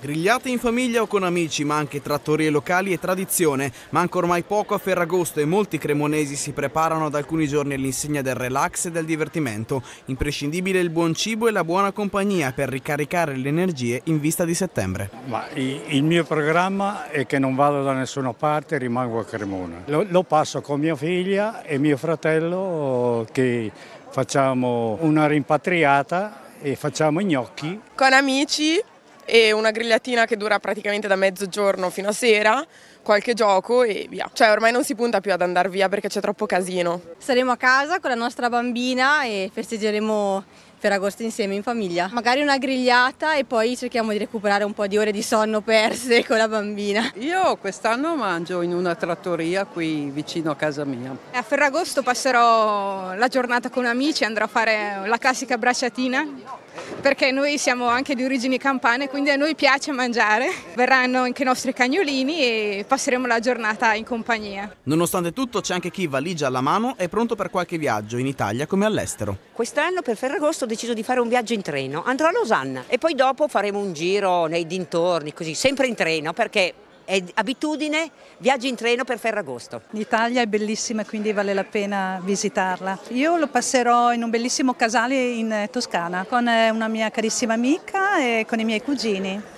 Grigliate in famiglia o con amici, ma anche trattorie locali e tradizione. Manca ormai poco a Ferragosto e molti cremonesi si preparano ad alcuni giorni all'insegna del relax e del divertimento. Imprescindibile il buon cibo e la buona compagnia per ricaricare le energie in vista di settembre. Ma il mio programma è che non vado da nessuna parte, e rimango a Cremona. Lo, lo passo con mia figlia e mio fratello che facciamo una rimpatriata e facciamo gnocchi. Con amici e una grigliatina che dura praticamente da mezzogiorno fino a sera, qualche gioco e via. Cioè ormai non si punta più ad andare via perché c'è troppo casino. Saremo a casa con la nostra bambina e festeggeremo Ferragosto insieme in famiglia. Magari una grigliata e poi cerchiamo di recuperare un po' di ore di sonno perse con la bambina. Io quest'anno mangio in una trattoria qui vicino a casa mia. A Ferragosto passerò la giornata con amici, andrò a fare la classica bracciatina perché noi siamo anche di origini campane, quindi a noi piace mangiare. Verranno anche i nostri cagnolini e passeremo la giornata in compagnia. Nonostante tutto c'è anche chi valigia alla mano è pronto per qualche viaggio in Italia come all'estero. Quest'anno per Ferragosto ho deciso di fare un viaggio in treno, andrò a Losanna e poi dopo faremo un giro nei dintorni, così sempre in treno perché è abitudine, viaggi in treno per Ferragosto. L'Italia è bellissima quindi vale la pena visitarla. Io lo passerò in un bellissimo casale in eh, Toscana con eh, una mia carissima amica e con i miei cugini.